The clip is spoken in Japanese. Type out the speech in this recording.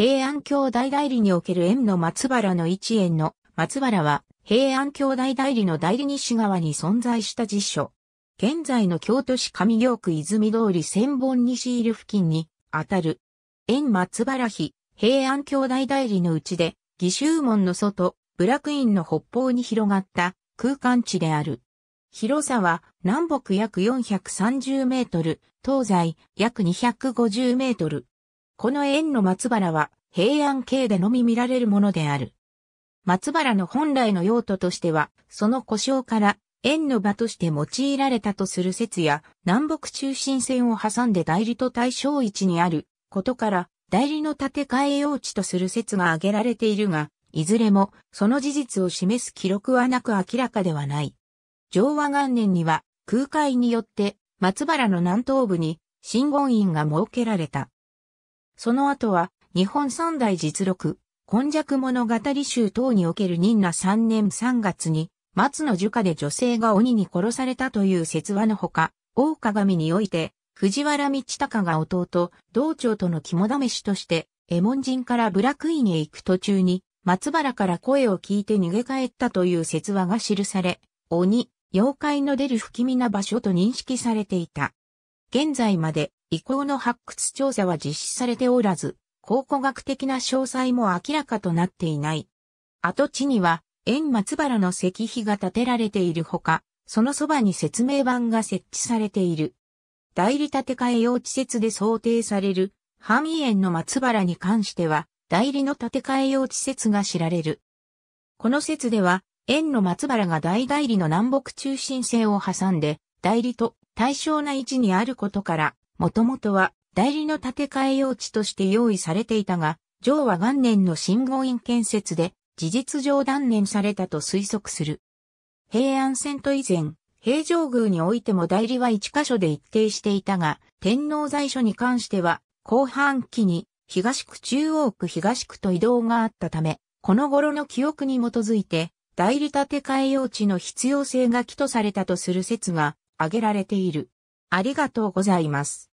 平安京大代理における円の松原の一円の松原は平安京大代理の代理西側に存在した辞書。現在の京都市上京区泉通り千本西入付近にあたる。円松原比、平安京大代理のうちで、義州門の外、ブラクインの北方に広がった空間地である。広さは南北約430メートル、東西約250メートル。この園の松原は平安系でのみ見られるものである。松原の本来の用途としては、その故障から園の場として用いられたとする説や、南北中心線を挟んで代理と対象位置にあることから、代理の建て替え用地とする説が挙げられているが、いずれもその事実を示す記録はなく明らかではない。昭和元年には空海によって松原の南東部に新言院が設けられた。その後は、日本三大実録、今弱物語集等における忍な3年3月に、松の樹下で女性が鬼に殺されたという説話のほか、大鏡において、藤原道隆が弟、道長との肝試しとして、エモン人からブラクインへ行く途中に、松原から声を聞いて逃げ帰ったという説話が記され、鬼、妖怪の出る不気味な場所と認識されていた。現在まで遺構の発掘調査は実施されておらず、考古学的な詳細も明らかとなっていない。跡地には、円松原の石碑が建てられているほか、そのそばに説明板が設置されている。代理建て替え用地説で想定される、範囲園の松原に関しては、代理の建て替え用地説が知られる。この説では、園の松原が大代理の南北中心線を挟んで、代理と対称な位置にあることから、もともとは代理の建て替え用地として用意されていたが、上は元年の信号院建設で事実上断念されたと推測する。平安遷都以前、平城宮においても代理は一箇所で一定していたが、天皇在所に関しては、後半期に東区中央区東区と移動があったため、この頃の記憶に基づいて、代理建て替え用地の必要性が起とされたとする説が挙げられている。ありがとうございます。